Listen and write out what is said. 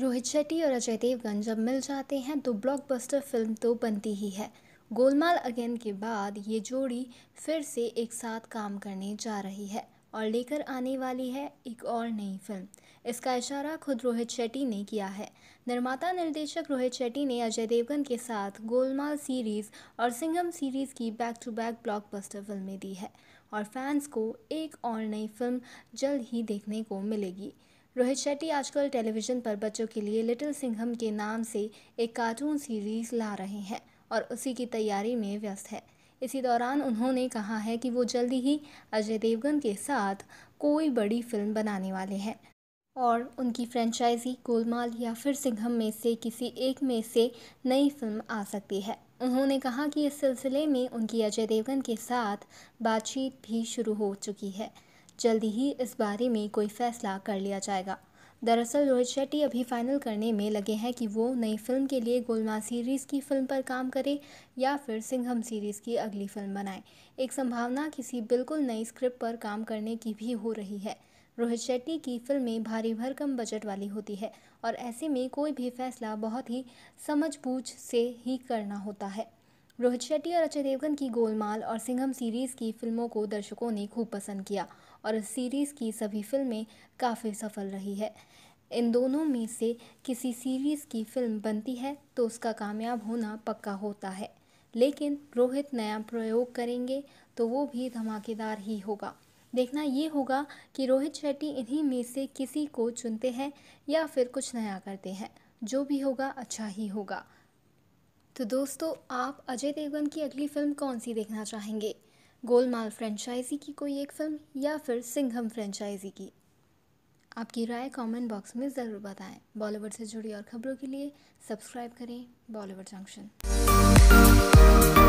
रोहित शेट्टी और अजय देवगन जब मिल जाते हैं तो ब्लॉकबस्टर फिल्म तो बनती ही है गोलमाल अगेन के बाद ये जोड़ी फिर से एक साथ काम करने जा रही है और लेकर आने वाली है एक और नई फिल्म इसका इशारा खुद रोहित शेट्टी ने किया है निर्माता निर्देशक रोहित शेट्टी ने अजय देवगन के साथ गोलमाल सीरीज़ और सिंघम सीरीज़ की बैक टू बैक ब्लॉकबस्टर फिल्में दी है और फैंस को एक और नई फिल्म जल्द ही देखने को मिलेगी रोहित शेट्टी आजकल टेलीविज़न पर बच्चों के लिए लिटिल सिंघम के नाम से एक कार्टून सीरीज ला रहे हैं और उसी की तैयारी में व्यस्त है इसी दौरान उन्होंने कहा है कि वो जल्दी ही अजय देवगन के साथ कोई बड़ी फिल्म बनाने वाले हैं और उनकी फ्रेंचाइजी गोलमाल या फिर सिंघम में से किसी एक में से नई फिल्म आ सकती है उन्होंने कहा कि इस सिलसिले में उनकी अजय देवगन के साथ बातचीत भी शुरू हो चुकी है जल्दी ही इस बारे में कोई फैसला कर लिया जाएगा दरअसल रोहित शेट्टी अभी फाइनल करने में लगे हैं कि वो नई फिल्म के लिए गोलमाल सीरीज़ की फिल्म पर काम करें या फिर सिंघम सीरीज़ की अगली फिल्म बनाएं एक संभावना किसी बिल्कुल नई स्क्रिप्ट पर काम करने की भी हो रही है रोहित शेट्टी की फिल्में भारी भरकम बजट वाली होती है और ऐसे में कोई भी फैसला बहुत ही समझबूझ से ही करना होता है रोहित शेट्टी और अजय देवगन की गोलमाल और सिंघम सीरीज़ की फिल्मों को दर्शकों ने खूब पसंद किया और इस सीरीज़ की सभी फ़िल्में काफ़ी सफल रही है इन दोनों में से किसी सीरीज़ की फ़िल्म बनती है तो उसका कामयाब होना पक्का होता है लेकिन रोहित नया प्रयोग करेंगे तो वो भी धमाकेदार ही होगा देखना ये होगा कि रोहित शेट्टी इन्हीं में से किसी को चुनते हैं या फिर कुछ नया करते हैं जो भी होगा अच्छा ही होगा तो दोस्तों आप अजय देवगन की अगली फिल्म कौन सी देखना चाहेंगे गोलमाल फ्रेंचाइजी की कोई एक फिल्म या फिर सिंघम फ्रेंचाइजी की आपकी राय कमेंट बॉक्स में ज़रूर बताएं बॉलीवुड से जुड़ी और खबरों के लिए सब्सक्राइब करें बॉलीवुड जंक्शन